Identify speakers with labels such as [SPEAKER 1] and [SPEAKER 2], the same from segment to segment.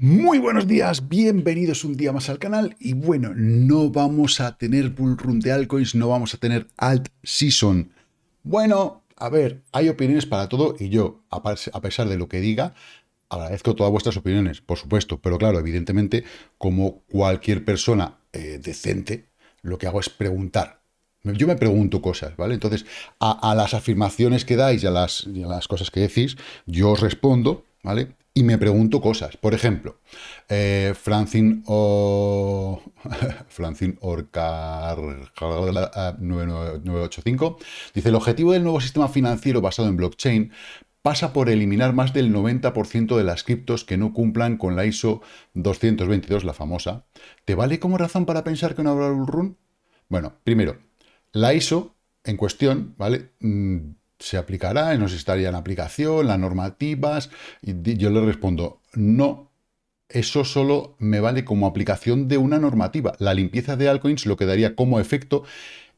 [SPEAKER 1] Muy buenos días, bienvenidos un día más al canal y bueno, no vamos a tener bull run de altcoins, no vamos a tener alt season. Bueno, a ver, hay opiniones para todo y yo, a pesar de lo que diga, agradezco todas vuestras opiniones, por supuesto, pero claro, evidentemente, como cualquier persona eh, decente, lo que hago es preguntar. Yo me pregunto cosas, ¿vale? Entonces, a, las afirmaciones que dais a las, y a las cosas que decís, yo os respondo, ¿vale? y me pregunto cosas. Por ejemplo, eh, Francine o... Francine Orcar 985 dice, el objetivo del nuevo sistema financiero basado en blockchain pasa por eliminar más del 90% de las criptos que no cumplan con la ISO 222, la famosa. ¿Te vale como razón para pensar que no habrá un run? Bueno, primero, la ISO en cuestión, ¿vale? Mm, se aplicará, se estaría en aplicación, las normativas. Y yo le respondo, no, eso solo me vale como aplicación de una normativa. La limpieza de altcoins lo que daría como efecto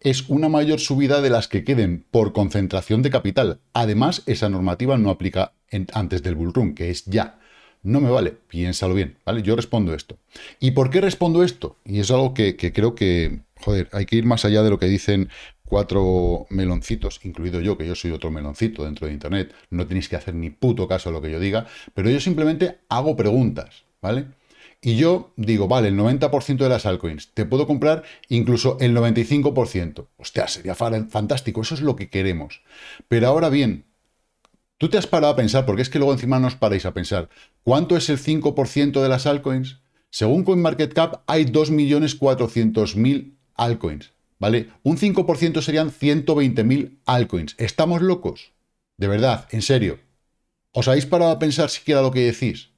[SPEAKER 1] es una mayor subida de las que queden por concentración de capital. Además, esa normativa no aplica antes del bullrun, que es ya. No me vale, piénsalo bien, ¿vale? Yo respondo esto. ¿Y por qué respondo esto? Y es algo que, que creo que, joder, hay que ir más allá de lo que dicen cuatro meloncitos, incluido yo, que yo soy otro meloncito dentro de Internet, no tenéis que hacer ni puto caso a lo que yo diga, pero yo simplemente hago preguntas, ¿vale? Y yo digo, vale, el 90% de las altcoins, te puedo comprar incluso el 95%. Hostia, sería fantástico, eso es lo que queremos. Pero ahora bien, tú te has parado a pensar, porque es que luego encima nos os paráis a pensar, ¿cuánto es el 5% de las altcoins? Según CoinMarketCap, hay 2.400.000 altcoins. ¿vale? Un 5% serían 120.000 altcoins. ¿Estamos locos? De verdad, en serio. ¿Os habéis parado a pensar siquiera lo que decís?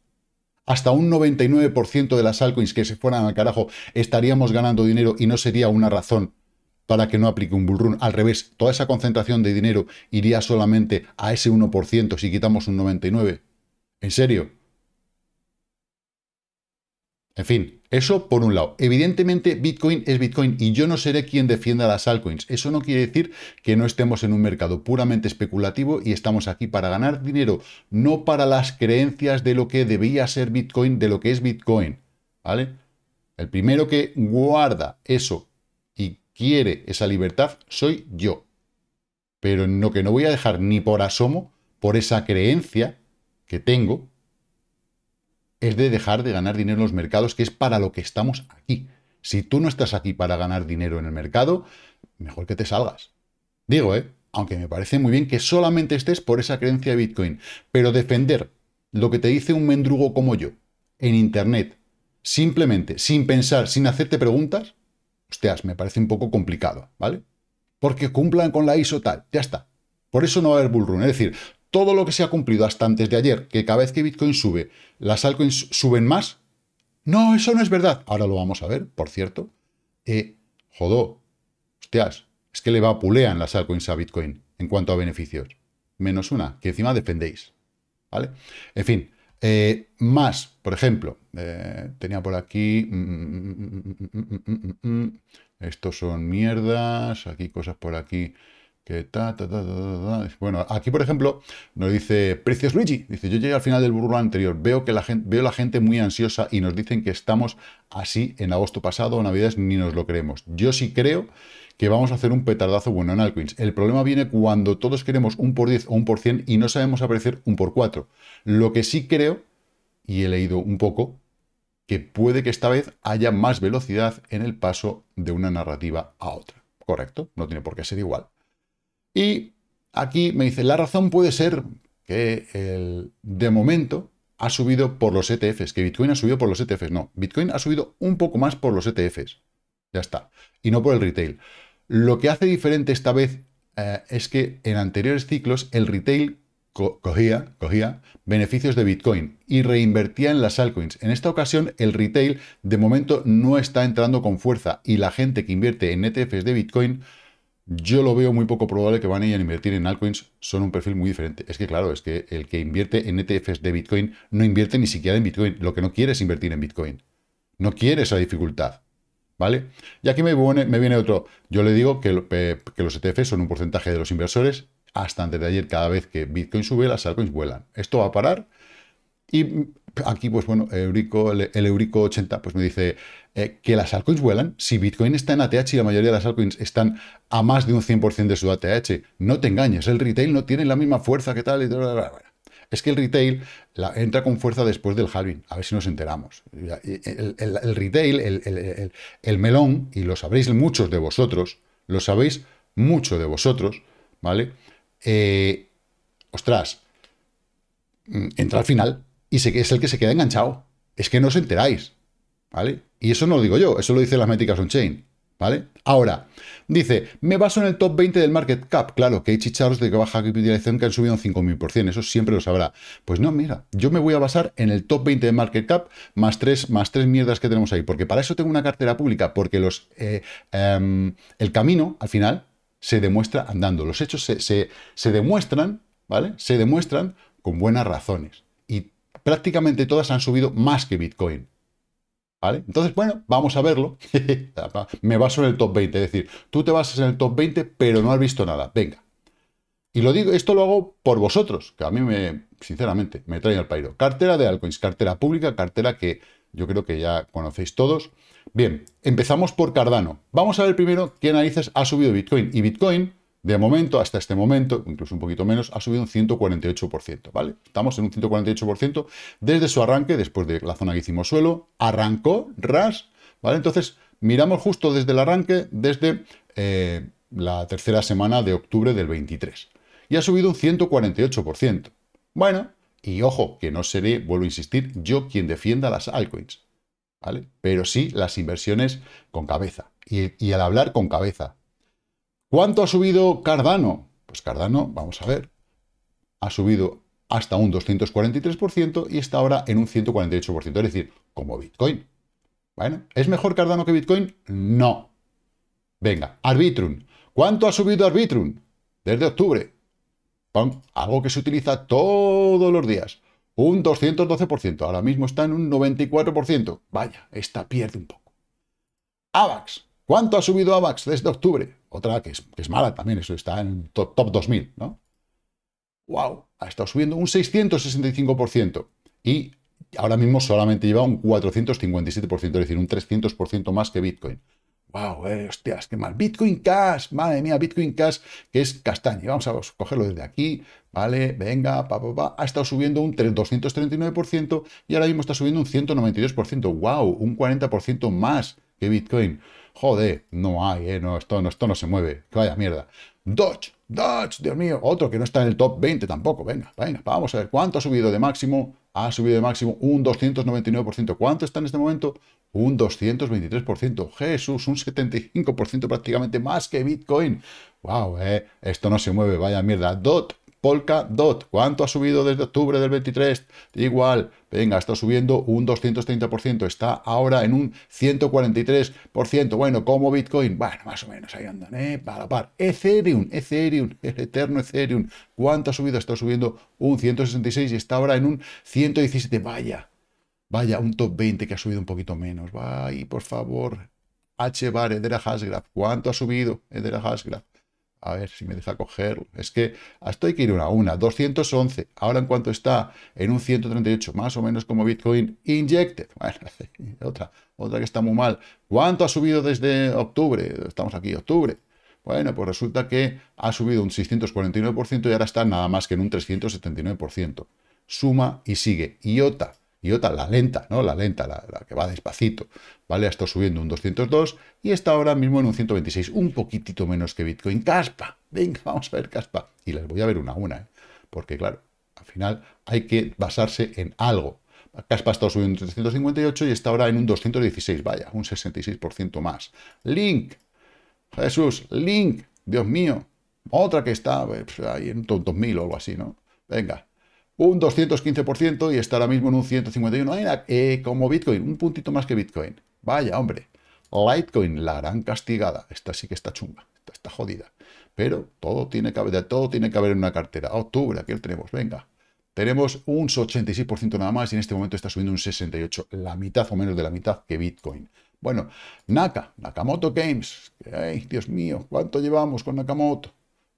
[SPEAKER 1] Hasta un 99% de las altcoins que se fueran al carajo estaríamos ganando dinero y no sería una razón para que no aplique un bullrun. Al revés, toda esa concentración de dinero iría solamente a ese 1% si quitamos un 99%. ¿En serio? En fin, eso por un lado. Evidentemente, Bitcoin es Bitcoin y yo no seré quien defienda las altcoins. Eso no quiere decir que no estemos en un mercado puramente especulativo y estamos aquí para ganar dinero, no para las creencias de lo que debía ser Bitcoin, de lo que es Bitcoin. ¿Vale? El primero que guarda eso y quiere esa libertad soy yo. Pero en lo que no voy a dejar ni por asomo, por esa creencia que tengo, es de dejar de ganar dinero en los mercados, que es para lo que estamos aquí. Si tú no estás aquí para ganar dinero en el mercado, mejor que te salgas. Digo, ¿eh? Aunque me parece muy bien que solamente estés por esa creencia de Bitcoin, pero defender lo que te dice un mendrugo como yo en Internet, simplemente, sin pensar, sin hacerte preguntas, hostias, me parece un poco complicado, ¿vale? Porque cumplan con la ISO tal, ya está. Por eso no va a haber bullrun. Es decir, todo lo que se ha cumplido hasta antes de ayer, que cada vez que Bitcoin sube, las altcoins suben más. No, eso no es verdad. Ahora lo vamos a ver, por cierto. jodó. Hostias, es que le vapulean las altcoins a Bitcoin en cuanto a beneficios. Menos una, que encima defendéis. ¿Vale? En fin, más, por ejemplo, tenía por aquí... estos son mierdas, aquí cosas por aquí... Bueno, aquí, por ejemplo, nos dice Precios Luigi. Dice, yo llegué al final del burro anterior, veo que la gente, veo la gente muy ansiosa y nos dicen que estamos así en agosto pasado navidades, ni nos lo creemos. Yo sí creo que vamos a hacer un petardazo bueno en Alquins. El problema viene cuando todos queremos un por 10 o un por 100 y no sabemos aparecer un por 4. Lo que sí creo, y he leído un poco, que puede que esta vez haya más velocidad en el paso de una narrativa a otra. Correcto, no tiene por qué ser igual. Y aquí me dice, la razón puede ser que el, de momento ha subido por los ETFs, que Bitcoin ha subido por los ETFs. No, Bitcoin ha subido un poco más por los ETFs. Ya está. Y no por el retail. Lo que hace diferente esta vez eh, es que en anteriores ciclos el retail cogía, cogía beneficios de Bitcoin y reinvertía en las altcoins. En esta ocasión el retail de momento no está entrando con fuerza y la gente que invierte en ETFs de Bitcoin yo lo veo muy poco probable que van a ir a invertir en altcoins, son un perfil muy diferente. Es que claro, es que el que invierte en ETFs de Bitcoin no invierte ni siquiera en Bitcoin. Lo que no quiere es invertir en Bitcoin. No quiere esa dificultad. ¿Vale? Y aquí me viene, me viene otro. Yo le digo que, los ETFs son un porcentaje de los inversores. Hasta antes de ayer, cada vez que Bitcoin sube, las altcoins vuelan. Esto va a parar. Y aquí, pues bueno, Eurico, el, el Eurico 80, pues me dice, eh, que las altcoins vuelan. Si Bitcoin está en ATH y la mayoría de las altcoins están a más de un 100% de su ATH, no te engañes, el retail no tiene la misma fuerza que tal y tal. Es que el retail entra con fuerza después del halving. A ver si nos enteramos. El, retail, el, melón, y lo sabréis muchos de vosotros, lo sabéis mucho de vosotros, ¿vale? Eh, ostras, mm, entra al final y es el que se queda enganchado. Es que no os enteráis, ¿vale? Y eso no lo digo yo, eso lo dicen las métricas on-chain. ¿Vale? Ahora, dice, me baso en el top 20 del market cap. Claro, que hay chicharros de que baja capitalización que han subido un 5.000%, eso siempre lo sabrá. Pues no, mira, yo me voy a basar en el top 20 del market cap más tres, más tres mierdas que tenemos ahí, porque para eso tengo una cartera pública, porque los, eh, em, el camino, al final, se demuestra andando. Los hechos se demuestran, ¿vale? Se demuestran con buenas razones. Y prácticamente todas han subido más que Bitcoin. Entonces, bueno, vamos a verlo. me baso en el top 20. Es decir, tú te basas en el top 20, pero no has visto nada. Venga. Y lo digo, esto lo hago por vosotros, que a mí me, sinceramente, me trae al pairo. Cartera de altcoins, cartera pública, cartera que yo creo que ya conocéis todos. Bien, empezamos por Cardano. Vamos a ver primero qué narices ha subido Bitcoin. Y Bitcoin, de momento, hasta este momento, incluso un poquito menos, ha subido un 148%, ¿vale? Estamos en un 148% desde su arranque, después de la zona que hicimos suelo, arrancó, ras, ¿vale? Entonces, miramos justo desde el arranque, desde eh, la tercera semana de octubre del 23. Y ha subido un 148%. Bueno, y ojo, que no seré, vuelvo a insistir, yo quien defienda las altcoins, ¿vale? Pero sí las inversiones con cabeza. y al hablar con cabeza, ¿Cuánto ha subido Cardano? Pues Cardano, vamos a ver, ha subido hasta un 243% y está ahora en un 148%, es decir, como Bitcoin. Bueno, ¿es mejor Cardano que Bitcoin? No. Venga, Arbitrum. ¿Cuánto ha subido Arbitrum? Desde octubre. algo que se utiliza todos los días. Un 212%. Ahora mismo está en un 94%. Vaya, esta pierde un poco. AVAX. ¿Cuánto ha subido AVAX desde octubre? Otra que es, mala también, eso está en top, top 2000, ¿no? ¡Wow! Ha estado subiendo un 665% y ahora mismo solamente lleva un 457%, es decir, un 300% más que Bitcoin. ¡Wow! Eh, ¡Hostias! ¡Qué mal! Bitcoin Cash, madre mía, Bitcoin Cash, que es castaño. Vamos a cogerlo desde aquí, ¿vale? Venga, pa, Ha estado subiendo un 239% y ahora mismo está subiendo un 192%. ¡Wow! Un 40% más que Bitcoin. Joder, no hay, eh, no, esto, no, esto no se mueve. vaya mierda. Dodge, Dodge, Dios mío. Otro que no está en el top 20 tampoco. Venga, venga, vamos a ver. ¿Cuánto ha subido de máximo? Ha subido de máximo un 299%. ¿Cuánto está en este momento? Un 223%. Jesús, un 75% prácticamente más que Bitcoin. Wow, eh, esto no se mueve. Vaya mierda. Dodge Polka Dot, ¿cuánto ha subido desde octubre del 23? Igual, venga, está subiendo un 230%, está ahora en un 143%. Bueno, como Bitcoin, bueno, más o menos ahí andan, ¿eh? Para par. Ethereum, Ethereum, el eterno Ethereum, ¿cuánto ha subido? Está subiendo un 166 y está ahora en un 117. Vaya, vaya, un top 20 que ha subido un poquito menos. y por favor. H bar, Edera Hasgraph, ¿cuánto ha subido Edera Hasgraph? A ver si me deja coger. Es que hasta hay que ir una a una. 211. Ahora en cuanto está en un 138, más o menos como Bitcoin injected. Bueno, otra, otra que está muy mal. ¿Cuánto ha subido desde octubre? Estamos aquí, octubre. Bueno, pues resulta que ha subido un 649% y ahora está nada más que en un 379%. Suma y sigue. IOTA, y otra, la lenta, ¿no? La lenta, la, que va despacito, ¿vale? Ha estado subiendo un 202 y está ahora mismo en un 126, un poquitito menos que Bitcoin. ¡Caspa! Venga, vamos a ver caspa. Y les voy a ver una a una, ¿eh? Porque, claro, al final hay que basarse en algo. Caspa ha estado subiendo un 358 y está ahora en un 216, vaya, un 66% más. Link, Jesús, Link, Dios mío, otra que está pues, ahí en 2000 o algo así, ¿no? Venga, un 215% y está ahora mismo en un 151, eh, como Bitcoin, un puntito más que Bitcoin. Vaya, hombre, Litecoin la harán castigada. Esta sí que está chunga, está jodida. Pero todo tiene que haber, de todo tiene que haber en una cartera. octubre, aquí lo tenemos, venga. Tenemos un 86% nada más y en este momento está subiendo un 68%, la mitad o menos de la mitad que Bitcoin. Bueno, Naka, Nakamoto Games. Ay, Dios mío, ¿cuánto llevamos con Nakamoto?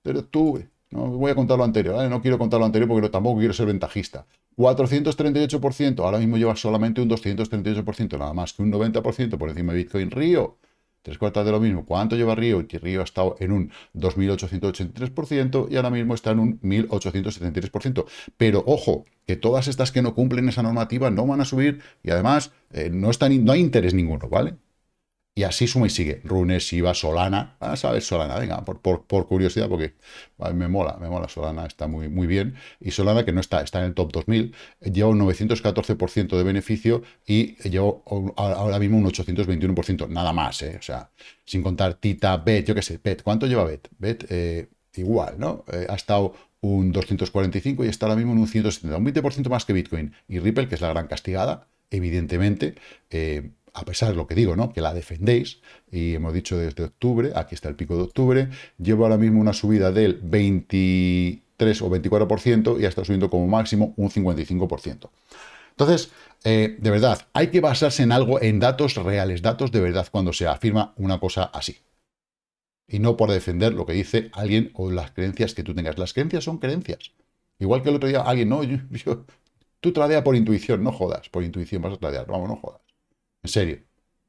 [SPEAKER 1] Desde octubre. No voy a contar lo anterior, ¿vale? no quiero contar lo anterior porque tampoco quiero ser ventajista. 438%, ahora mismo lleva solamente un 238%, nada más que un 90% por encima de Bitcoin Río. Tres cuartas de lo mismo. ¿Cuánto lleva Río? Río ha estado en un 2.883% y ahora mismo está en un 1.873%. Pero ojo, que todas estas que no cumplen esa normativa no van a subir y además eh, no, no hay interés ninguno, ¿vale? Y así suma y sigue. Runes, iba Solana. a ah, saber Solana, venga, por, por, curiosidad, porque me mola, me mola. Solana está muy, muy bien. Y Solana, que no está, está en el top 2000, lleva un 914% de beneficio y lleva ahora mismo un 821%, nada más, ¿eh? O sea, sin contar Tita, Bet, yo qué sé, Bet. ¿Cuánto lleva Bet? Bet, eh, igual, ¿no? Eh, ha estado un 245 y está ahora mismo en un 170, un 20% más que Bitcoin. Y Ripple, que es la gran castigada, evidentemente, eh, a pesar de lo que digo, ¿no? Que la defendéis, y hemos dicho desde octubre, aquí está el pico de octubre, llevo ahora mismo una subida del 23 o 24% y ha está subiendo como máximo un 55%. Entonces, eh, de verdad, hay que basarse en algo, en datos reales, datos de verdad, cuando se afirma una cosa así. Y no por defender lo que dice alguien o las creencias que tú tengas. Las creencias son creencias. Igual que el otro día alguien, no, yo, tú tradeas por intuición, no jodas, por intuición vas a tradear, vamos, no jodas. En serio,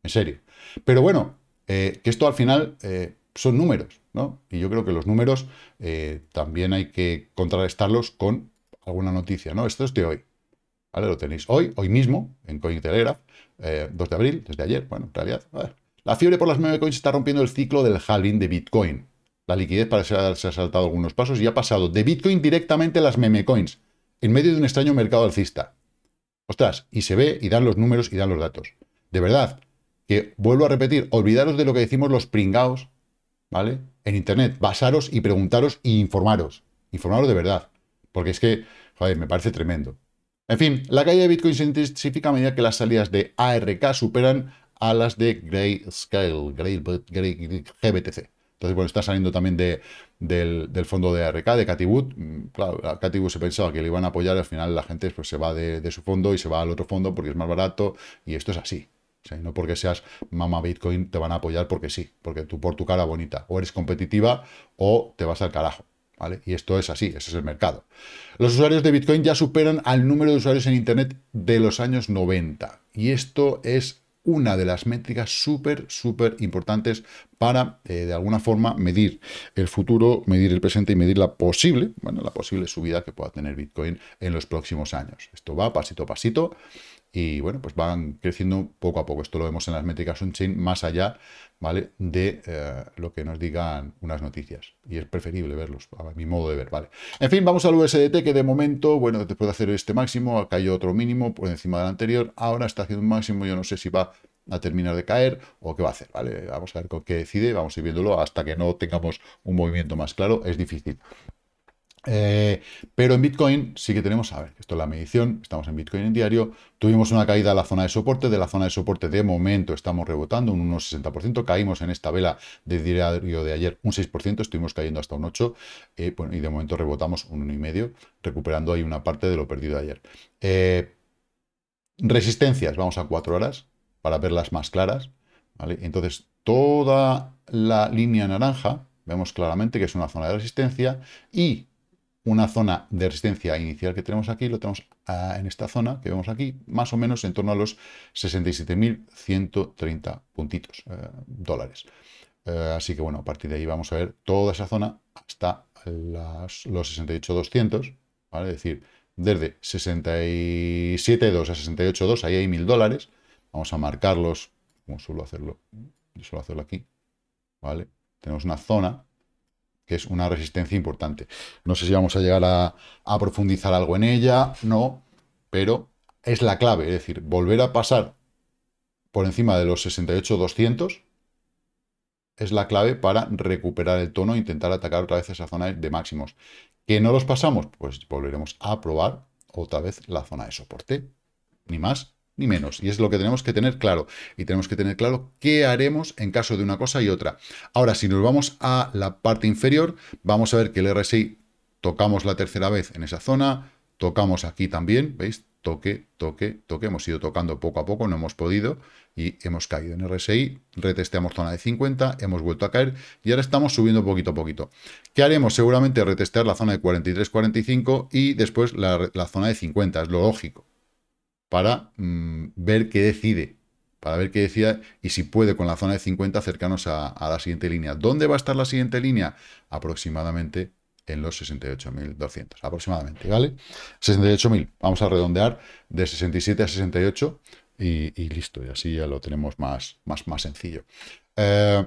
[SPEAKER 1] en serio. Pero bueno, eh, que esto al final eh, son números, ¿no? Y yo creo que los números eh, también hay que contrarrestarlos con alguna noticia, ¿no? Esto es de hoy. ¿Vale? Lo tenéis hoy, hoy mismo, en Cointelegraph, 2 de abril, desde ayer, bueno, en realidad. La fiebre por las meme coins está rompiendo el ciclo del halving de Bitcoin. La liquidez parece haberse saltado algunos pasos y ha pasado de Bitcoin directamente a las meme coins, en medio de un extraño mercado alcista. Ostras, y se ve y dan los números y dan los datos de verdad, que vuelvo a repetir, olvidaros de lo que decimos los pringaos, ¿vale? En internet, basaros y preguntaros e informaros, informaros de verdad, porque es que, joder, me parece tremendo. En fin, la caída de Bitcoin se intensifica a medida que las salidas de ARK superan a las de Grayscale, Scale, Gray, GBTC. Entonces, bueno, está saliendo también del, fondo de ARK, de Wood. Mm, claro, a Wood se pensaba que le iban a apoyar al final la gente pues, se va de su fondo y se va al otro fondo porque es más barato y esto es así no porque seas mamá Bitcoin te van a apoyar porque sí, porque tú por tu cara bonita. O eres competitiva o te vas al carajo. ¿Vale? Y esto es así, ese es el mercado. Los usuarios de Bitcoin ya superan al número de usuarios en Internet de los años 90. Y esto es una de las métricas súper, súper importantes para, eh, de alguna forma, medir el futuro, medir el presente y medir la posible, bueno, la posible subida que pueda tener Bitcoin en los próximos años. Esto va pasito a pasito y bueno, pues van creciendo poco a poco. Esto lo vemos en las métricas on-chain más allá, ¿vale? De eh, lo que nos digan unas noticias. Y es preferible verlos, a mi modo de ver, ¿vale? En fin, vamos al USDT que de momento, bueno, después de hacer este máximo, ha caído otro mínimo por encima del anterior. Ahora está haciendo un máximo, yo no sé si va a terminar de caer o qué va a hacer, ¿vale? Vamos a ver con qué decide, vamos a ir viéndolo hasta que no tengamos un movimiento más claro, es difícil. Eh, pero en Bitcoin sí que tenemos, a ver, esto es la medición, estamos en Bitcoin en diario, tuvimos una caída a la zona de soporte, de la zona de soporte de momento estamos rebotando un 1,60%, caímos en esta vela de diario de ayer un 6%, estuvimos cayendo hasta un 8%, eh, y de momento rebotamos un 1,5%, recuperando ahí una parte de lo perdido ayer. Eh, resistencias, vamos a 4 horas para verlas más claras, Entonces, toda la línea naranja, vemos claramente que es una zona de resistencia y una zona de resistencia inicial que tenemos aquí, lo tenemos ah, en esta zona que vemos aquí, más o menos en torno a los 67.130 puntitos eh, dólares. Eh, así que bueno, a partir de ahí vamos a ver toda esa zona hasta los 68.200, ¿vale? Es decir, desde 67.2 a 68.2, ahí hay 1.000 dólares. Vamos a marcarlos, como suelo hacerlo, yo suelo hacerlo aquí, ¿vale? Tenemos una zona que es una resistencia importante. No sé si vamos a llegar a, profundizar algo en ella, no, pero es la clave, es decir, volver a pasar por encima de los 68,200 es la clave para recuperar el tono e intentar atacar otra vez esa zona de máximos. ¿Que no los pasamos? Pues volveremos a probar otra vez la zona de soporte. Ni más ni menos. Y es lo que tenemos que tener claro. Y tenemos que tener claro qué haremos en caso de una cosa y otra. Ahora, si nos vamos a la parte inferior, vamos a ver que el RSI tocamos la tercera vez en esa zona, tocamos aquí también, ¿veis? Toque, toque, toque. Hemos ido tocando poco a poco, no hemos podido y hemos caído en RSI. Retesteamos zona de 50, hemos vuelto a caer y ahora estamos subiendo poquito a poquito. ¿Qué haremos? Seguramente retestear la zona de 43, 45 y después la, zona de 50, es lo lógico para mm, ver qué decide, para ver qué decía y si puede con la zona de 50 acercarnos a, la siguiente línea. ¿Dónde va a estar la siguiente línea? Aproximadamente en los 68.200, aproximadamente, ¿vale? 68.000, vamos a redondear de 67 a 68 y, listo, y así ya lo tenemos más, más, más sencillo. Eh,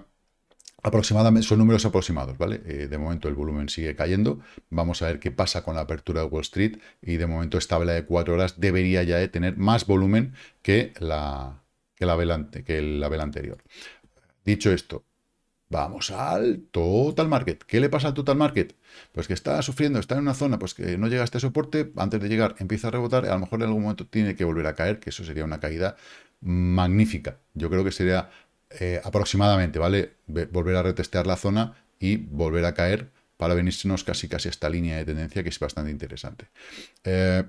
[SPEAKER 1] aproximadamente, son números aproximados, ¿vale? Eh, de momento el volumen sigue cayendo. Vamos a ver qué pasa con la apertura de Wall Street. Y de momento esta vela de cuatro horas debería ya tener más volumen que la, que vela, que anterior. Dicho esto, vamos al total market. ¿Qué le pasa al total market? Pues que está sufriendo, está en una zona pues que no llega a este soporte. Antes de llegar empieza a rebotar. A lo mejor en algún momento tiene que volver a caer, que eso sería una caída magnífica. Yo creo que sería eh, aproximadamente, ¿vale? Volver a retestear la zona y volver a caer para venirse casi casi a esta línea de tendencia que es bastante interesante. Eh,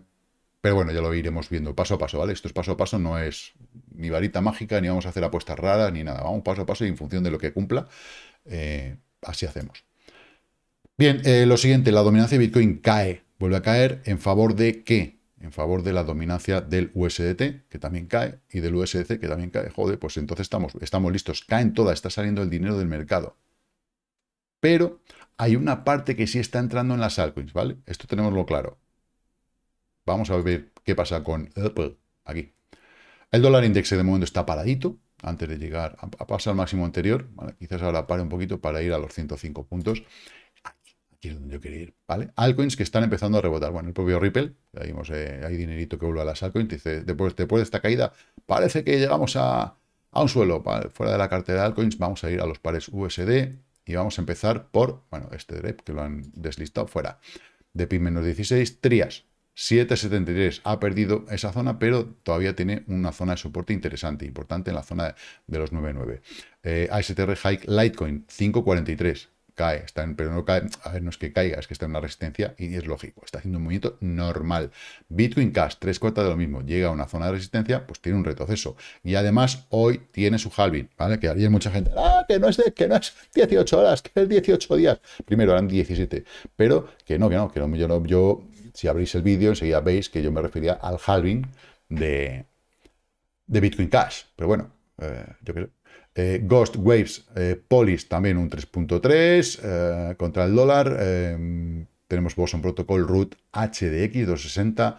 [SPEAKER 1] pero bueno, ya lo iremos viendo paso a paso, ¿vale? Esto es paso a paso, no es ni varita mágica, ni vamos a hacer apuestas raras, ni nada. Vamos paso a paso y en función de lo que cumpla, eh, así hacemos. Bien, lo siguiente, la dominancia de Bitcoin cae, vuelve a caer en favor de qué? en favor de la dominancia del USDT, que también cae, y del USDC, que también cae. Joder, pues entonces estamos, estamos listos. Caen todas, está saliendo el dinero del mercado. Pero hay una parte que sí está entrando en las altcoins, ¿vale? Esto tenemoslo claro. Vamos a ver qué pasa con Apple aquí. El dólar index de momento está paradito antes de llegar a, pasar al máximo anterior. Quizás ahora pare un poquito para ir a los 105 puntos es donde yo quería ir, ¿vale? Altcoins que están empezando a rebotar. Bueno, el propio Ripple, ahí eh, hay dinerito que vuelve a las altcoins, dice, después, de esta caída, parece que llegamos a, un suelo, fuera de la cartera de altcoins, vamos a ir a los pares USD y vamos a empezar por, bueno, este DREP, que lo han deslistado fuera. De PIN menos 16, Trias, 7.73 ha perdido esa zona, pero todavía tiene una zona de soporte interesante, importante en la zona de, los 9.9. Eh, ASTR Hike Litecoin, 5.43 cae, está pero no cae, a ver, no es que caiga, es que está en una resistencia y es lógico, está haciendo un movimiento normal. Bitcoin Cash, tres cuartas de lo mismo, llega a una zona de resistencia, pues tiene un retroceso. Y además hoy tiene su halving, ¿vale? Que haría mucha gente, ah, que no es, de, que no es 18 horas, que es 18 días. Primero eran 17, pero que no, que no, que no, yo, yo si abrís el vídeo enseguida veis que yo me refería al halving de, de Bitcoin Cash, pero bueno, eh, yo creo eh, Ghost Waves eh, Polis también un 3.3 eh, contra el dólar. tenemos Boson Protocol Root HDX 260.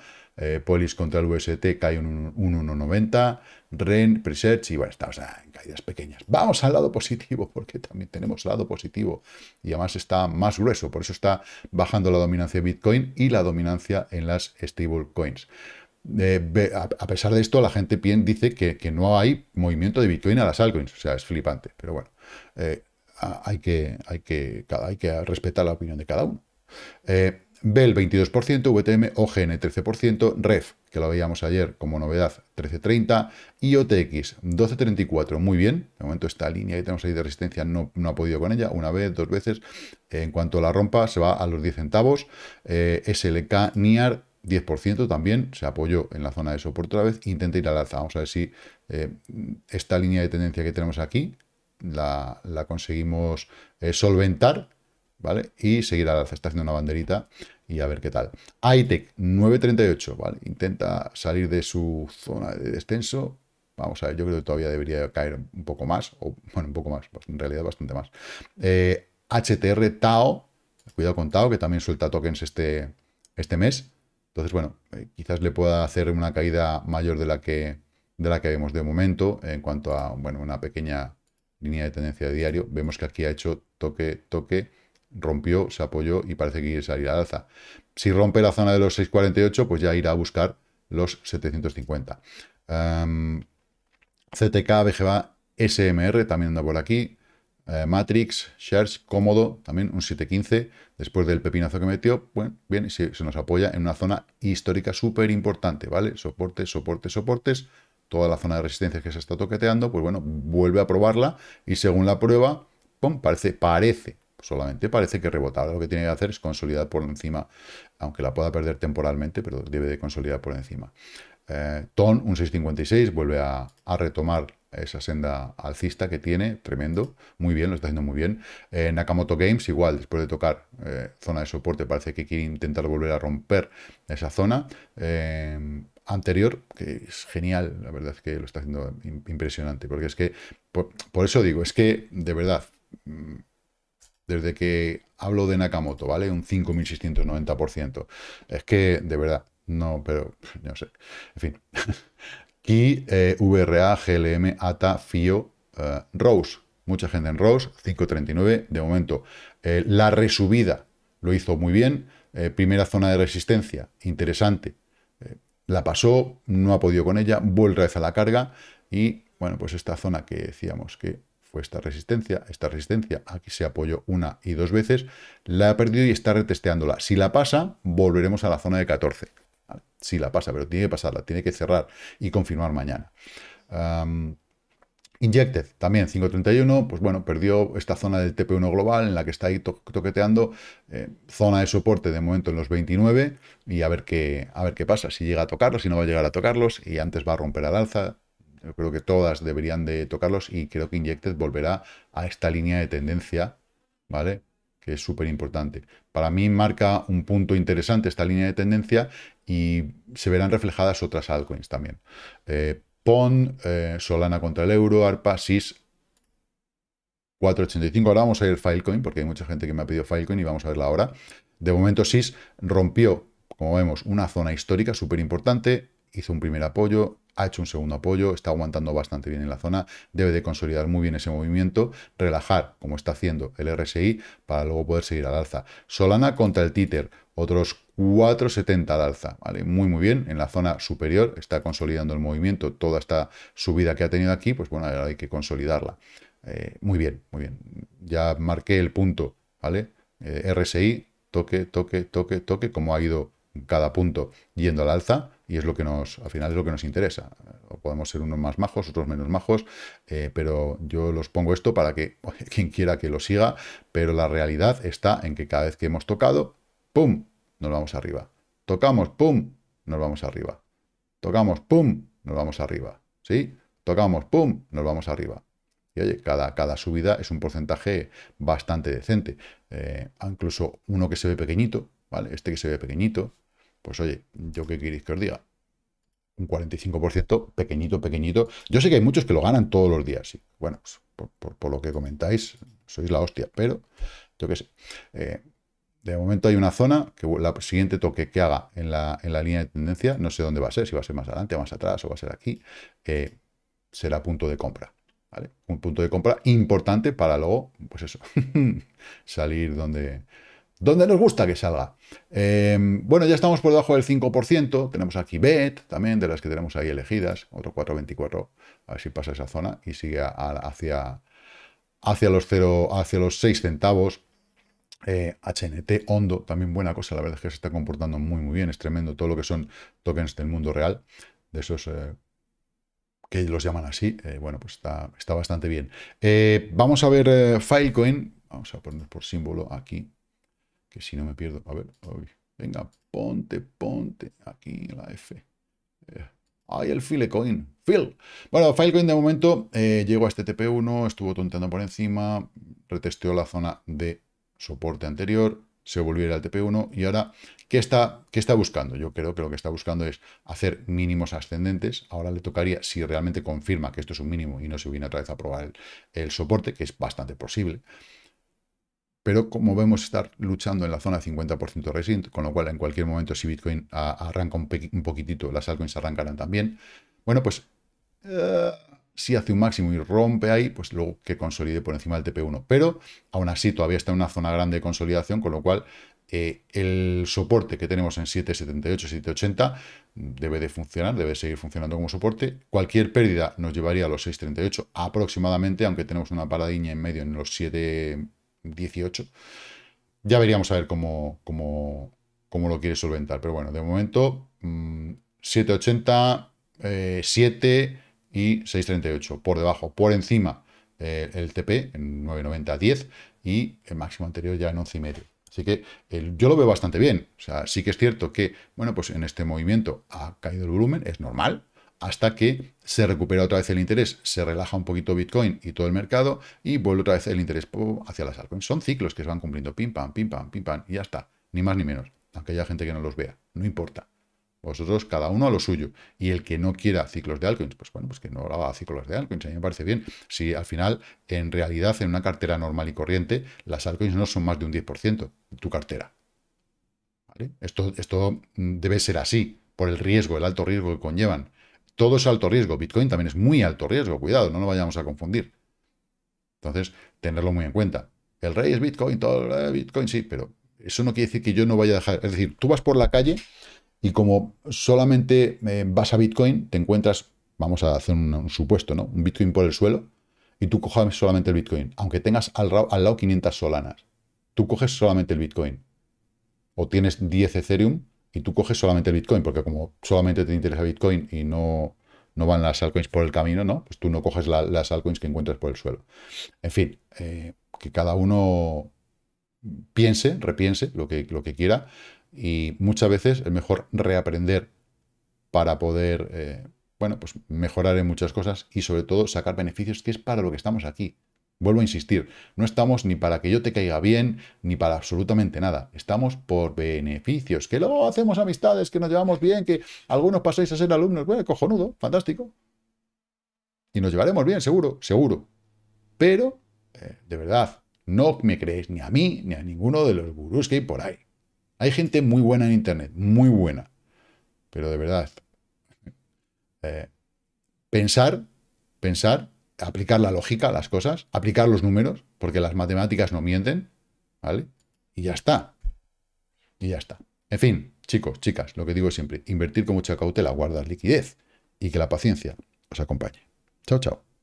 [SPEAKER 1] Polis contra el UST cae un, un 1.90. REN, Presearch y bueno, estamos en caídas pequeñas. Vamos al lado positivo porque también tenemos lado positivo y además está más grueso. Por eso está bajando la dominancia de Bitcoin y la dominancia en las stablecoins. coins. Eh, a pesar de esto, la gente dice que, no hay movimiento de Bitcoin a las altcoins. O sea, es flipante. Pero bueno, eh, hay, que, respetar la opinión de cada uno. Eh, Bell, 22%, VTM, OGN 13%, REF, que lo veíamos ayer como novedad, 13.30, y OTX 12.34, muy bien, de momento esta línea que tenemos ahí de resistencia no, ha podido con ella, una vez, dos veces, en cuanto a la rompa se va a los 10 centavos, SLK, NIAR 10% también, se apoyó en la zona de soporte otra vez, intenta ir al alza. Vamos a ver si eh, esta línea de tendencia que tenemos aquí la, conseguimos eh, solventar, ¿vale? Y seguir al alza. Está haciendo una banderita y a ver qué tal. ITEC 938, ¿vale? Intenta salir de su zona de descenso. Vamos a ver, yo creo que todavía debería caer un poco más, o bueno, un poco más, en realidad bastante más. HTR eh, Tao, cuidado con Tao, que también suelta tokens este, este mes. Entonces, bueno, eh, quizás le pueda hacer una caída mayor de la que, de la que vemos de momento en cuanto a bueno, una pequeña línea de tendencia de diario. Vemos que aquí ha hecho toque, toque, rompió, se apoyó y parece que quiere salir al alza. Si rompe la zona de los 6,48, pues ya irá a buscar los 750. CTK, BGBA, SMR también anda por aquí. Eh, Matrix, Shares, cómodo, también un 7.15, después del pepinazo que metió, bueno, bien, se, nos apoya en una zona histórica súper importante, ¿vale? Soporte, soporte, soportes, toda la zona de resistencia que se está toqueteando, pues bueno, vuelve a probarla y según la prueba, parece, parece, solamente parece que rebotar Lo que tiene que hacer es consolidar por encima, aunque la pueda perder temporalmente, pero debe de consolidar por encima. Eh, TON, un 6,56, vuelve a, retomar esa senda alcista que tiene, tremendo, muy bien, lo está haciendo muy bien. Eh, Nakamoto Games, igual, después de tocar eh, zona de soporte, parece que quiere intentar volver a romper esa zona. Eh, anterior, que es genial, la verdad es que lo está haciendo impresionante, porque es que, por, por eso digo, es que, de verdad, mm, desde que hablo de Nakamoto, ¿vale? Un 5.690%. Es que, de verdad, no, pero no sé. En fin, y eh, VRA, GLM, ATA, FIO, eh, Rose. Mucha gente en Rose, 5.39 de momento. Eh, la resubida lo hizo muy bien. primera zona de resistencia, interesante. la pasó, no ha podido con ella, vuelve vez a la carga y, bueno, pues esta zona que decíamos que fue esta resistencia, esta resistencia, aquí se apoyó una y dos veces, la ha perdido y está retesteándola. Si la pasa, volveremos a la zona de 14. Si la pasa, pero tiene que pasarla, tiene que cerrar y confirmar mañana. Injected, también 5.31, pues bueno, perdió esta zona del TP1 global en la que está ahí toqueteando, eh, zona de soporte de momento en los 29 y a ver, qué, a ver qué pasa, si llega a tocarlos, si no va a llegar a tocarlos y antes va a romper al alza. Yo creo que todas deberían de tocarlos y creo que Injected volverá a esta línea de tendencia, ¿vale? Que es súper importante. Para mí marca un punto interesante esta línea de tendencia y se verán reflejadas otras altcoins también. Eh, PON, eh, Solana contra el euro, ARPA, SIS, 4.85. Ahora vamos a ir al Filecoin, porque hay mucha gente que me ha pedido Filecoin y vamos a verla ahora. De momento SIS rompió, como vemos, una zona histórica súper importante, hizo un primer apoyo, ha hecho un segundo apoyo, está aguantando bastante bien en la zona, debe de consolidar muy bien ese movimiento, relajar como está haciendo el RSI para luego poder seguir al alza. Solana contra el títer, otros 4,70 al alza, ¿vale? Muy, muy bien, en la zona superior está consolidando el movimiento, toda esta subida que ha tenido aquí, pues bueno, ahora hay que consolidarla. Eh, muy bien, muy bien. Ya marqué el punto, ¿vale? Eh, RSI, toque, toque, toque, toque, como ha ido cada punto yendo al alza y es lo que nos, al final es lo que nos interesa. O podemos ser unos más majos, otros menos majos, eh, pero yo los pongo esto para que quien quiera que lo siga, pero la realidad está en que cada vez que hemos tocado, ¡pum! Nos vamos arriba. Tocamos, ¡pum! Nos vamos arriba. Tocamos, ¡pum! Nos vamos arriba. ¿Sí? Tocamos, ¡pum! Nos vamos arriba. Y oye, cada, cada, subida es un porcentaje bastante decente. Eh, incluso uno que se ve pequeñito, ¿vale? Este que se ve pequeñito, pues oye, ¿yo qué queréis que os diga? Un 45% pequeñito, pequeñito. Yo sé que hay muchos que lo ganan todos los días. Sí. Bueno, pues, por, lo que comentáis, sois la hostia, pero yo qué sé. Eh, de momento hay una zona que la siguiente toque que haga en la, línea de tendencia, no sé dónde va a ser, si va a ser más adelante, más atrás o va a ser aquí, eh, será punto de compra. ¿vale? Un punto de compra importante para luego, pues eso, salir donde, ¿Dónde nos gusta que salga? Em, bueno, ya estamos por debajo del 5%. Tenemos aquí BET, también, de las que tenemos ahí elegidas. Otro 4.24. A ver si pasa esa zona y sigue hacia, hacia, los 0, hacia los 6 centavos. HNT, eh, Hondo, también buena cosa. La verdad es que se está comportando muy, muy bien. Es tremendo todo lo que son tokens del mundo real. De esos... Eh, que los llaman así, eh, bueno, pues está, está bastante bien. vamos a ver Filecoin, vamos a poner por símbolo aquí, que si no me pierdo. A ver, venga, ponte, ponte. Aquí la F. Eh, Ahí el Filecoin. Phil. Bueno, Filecoin de momento eh, llegó a este TP1, estuvo tonteando por encima, retesteó la zona de soporte anterior, se volviera al TP1 y ahora, ¿qué está, ¿qué está buscando? Yo creo que lo que está buscando es hacer mínimos ascendentes. Ahora le tocaría, si realmente confirma que esto es un mínimo y no se viene otra vez a probar el soporte, que es bastante posible, pero como vemos estar luchando en la zona 50% resint, con lo cual en cualquier momento si Bitcoin arranca un, poquitito, las altcoins arrancarán también. Bueno, pues eh, si hace un máximo y rompe ahí, pues luego que consolide por encima del TP1. Pero aún así todavía está en una zona grande de consolidación, con lo cual eh, el soporte que tenemos en 778, 780 debe de funcionar, debe seguir funcionando como soporte. Cualquier pérdida nos llevaría a los 638 aproximadamente, aunque tenemos una paradiña en medio en los 7 18. Ya veríamos a ver cómo, cómo, lo quiere solventar. Pero bueno, de momento, 780, mm, 7 eh, y 638 por debajo. Por encima eh, el TP en 990, 10 y el máximo anterior ya en 11 y medio. Así que eh, yo lo veo bastante bien. O sea, sí que es cierto que, bueno, pues en este movimiento ha caído el volumen, es normal hasta que se recupera otra vez el interés, se relaja un poquito Bitcoin y todo el mercado y vuelve otra vez el interés hacia las altcoins. Son ciclos que se van cumpliendo, pim, pam, pim, pam, pim, pam, y ya está, ni más ni menos, aunque haya gente que no los vea, no importa. Vosotros, cada uno a lo suyo. Y el que no quiera ciclos de altcoins, pues bueno, pues que no haga ciclos de altcoins. A mí me parece bien. Si al final, en realidad, en una cartera normal y corriente, las altcoins no son más de un 10% de tu cartera. Esto, esto debe ser así, por el riesgo, el alto riesgo que conllevan. Todo es alto riesgo. Bitcoin también es muy alto riesgo. Cuidado, no nos vayamos a confundir. Entonces, tenerlo muy en cuenta. El rey es Bitcoin, todo Bitcoin sí, pero eso no quiere decir que yo no vaya a dejar. Es decir, tú vas por la calle y como solamente eh, vas a Bitcoin, te encuentras, vamos a hacer un, supuesto, ¿no? Un Bitcoin por el suelo y tú coges solamente el Bitcoin. Aunque tengas al, al lado 500 solanas, tú coges solamente el Bitcoin. O tienes 10 Ethereum y tú coges solamente Bitcoin, porque como solamente te interesa Bitcoin y no, no van las altcoins por el camino, ¿no? Pues tú no coges las altcoins que encuentras por el suelo. En fin, eh, que cada uno piense, repiense lo que, lo que quiera y muchas veces es mejor reaprender para poder, eh, bueno, pues mejorar en muchas cosas y sobre todo sacar beneficios, que es para lo que estamos aquí. Vuelvo a insistir, no estamos ni para que yo te caiga bien, ni para absolutamente nada. Estamos por beneficios, que luego hacemos amistades, que nos llevamos bien, que algunos pasáis a ser alumnos. Bueno, cojonudo, fantástico. Y nos llevaremos bien, seguro, seguro. Pero, eh, de verdad, no me creéis ni a mí, ni a ninguno de los gurús que hay por ahí. Hay gente muy buena en Internet, muy buena. Pero de verdad, eh, pensar, pensar aplicar la lógica a las cosas, aplicar los números, porque las matemáticas no mienten, ¿vale? Y ya está. Y ya está. En fin, chicos, chicas, lo que digo siempre, invertir con mucha cautela, guardar liquidez y que la paciencia os acompañe. Chao, chao.